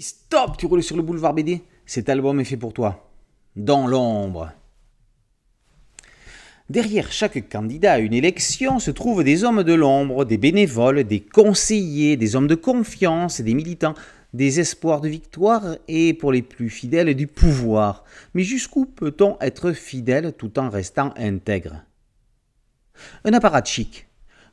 stop, tu roules sur le boulevard BD Cet album est fait pour toi. Dans l'ombre. Derrière chaque candidat à une élection se trouvent des hommes de l'ombre, des bénévoles, des conseillers, des hommes de confiance, des militants, des espoirs de victoire et, pour les plus fidèles, du pouvoir. Mais jusqu'où peut-on être fidèle tout en restant intègre Un apparat chic,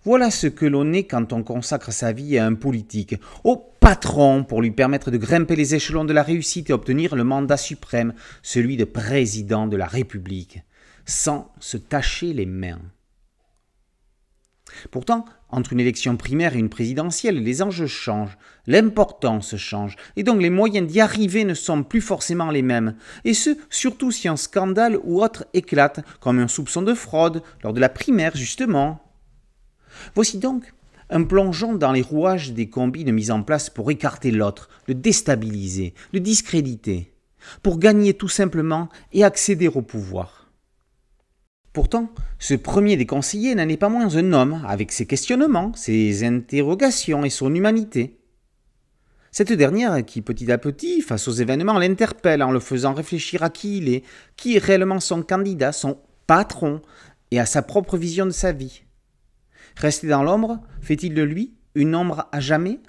voilà ce que l'on est quand on consacre sa vie à un politique, au patron pour lui permettre de grimper les échelons de la réussite et obtenir le mandat suprême, celui de président de la République, sans se tacher les mains. Pourtant, entre une élection primaire et une présidentielle, les enjeux changent, l'importance change, et donc les moyens d'y arriver ne sont plus forcément les mêmes. Et ce, surtout si un scandale ou autre éclate, comme un soupçon de fraude lors de la primaire justement, Voici donc un plongeon dans les rouages des combines mises en place pour écarter l'autre, le déstabiliser, le discréditer, pour gagner tout simplement et accéder au pouvoir. Pourtant, ce premier des conseillers n'en est pas moins un homme, avec ses questionnements, ses interrogations et son humanité. Cette dernière qui petit à petit, face aux événements, l'interpelle en le faisant réfléchir à qui il est, qui est réellement son candidat, son patron, et à sa propre vision de sa vie. Rester dans l'ombre fait-il de lui une ombre à jamais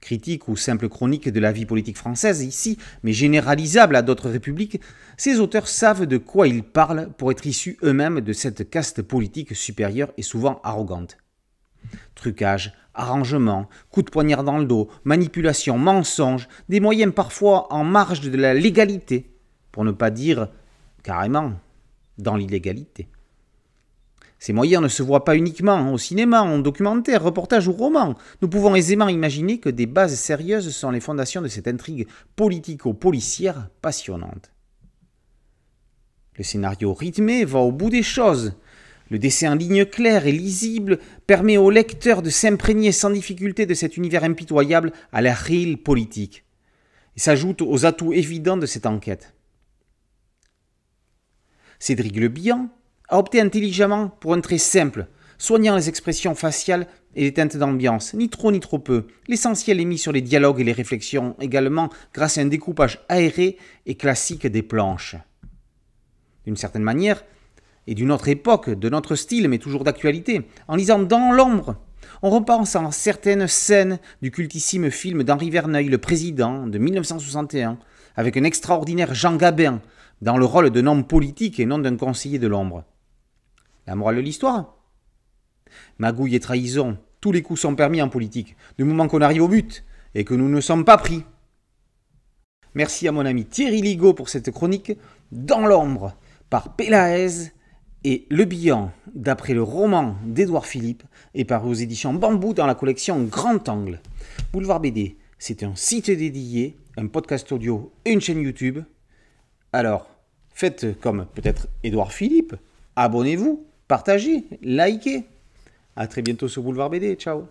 Critique ou simple chronique de la vie politique française ici, mais généralisable à d'autres républiques, ces auteurs savent de quoi ils parlent pour être issus eux-mêmes de cette caste politique supérieure et souvent arrogante. Trucage, arrangement, coup de poignard dans le dos, manipulation, mensonge, des moyens parfois en marge de la légalité, pour ne pas dire carrément dans l'illégalité. Ces moyens ne se voient pas uniquement au cinéma, en documentaire, reportage ou roman. Nous pouvons aisément imaginer que des bases sérieuses sont les fondations de cette intrigue politico-policière passionnante. Le scénario rythmé va au bout des choses. Le dessin en ligne claire et lisible permet au lecteur de s'imprégner sans difficulté de cet univers impitoyable à la réelle politique. Il s'ajoute aux atouts évidents de cette enquête. Cédric Lebihan, a opté intelligemment pour un trait simple, soignant les expressions faciales et les teintes d'ambiance, ni trop ni trop peu. L'essentiel est mis sur les dialogues et les réflexions également grâce à un découpage aéré et classique des planches. D'une certaine manière, et d'une autre époque, de notre style, mais toujours d'actualité, en lisant Dans l'ombre, on repense à certaines scènes du cultissime film d'Henri Verneuil, Le Président, de 1961, avec un extraordinaire Jean Gabin, dans le rôle d'un homme politique et non d'un conseiller de l'ombre. La morale de l'histoire Magouille et trahison, tous les coups sont permis en politique, du moment qu'on arrive au but et que nous ne sommes pas pris. Merci à mon ami Thierry Ligo pour cette chronique Dans l'ombre par Pélaez et Le Bilan, d'après le roman d'Édouard Philippe, et par aux éditions Bambou dans la collection Grand Angle. Boulevard BD, c'est un site dédié, un podcast audio et une chaîne YouTube. Alors, faites comme peut-être Édouard Philippe, abonnez-vous, partagez, likez. À très bientôt sur Boulevard BD. Ciao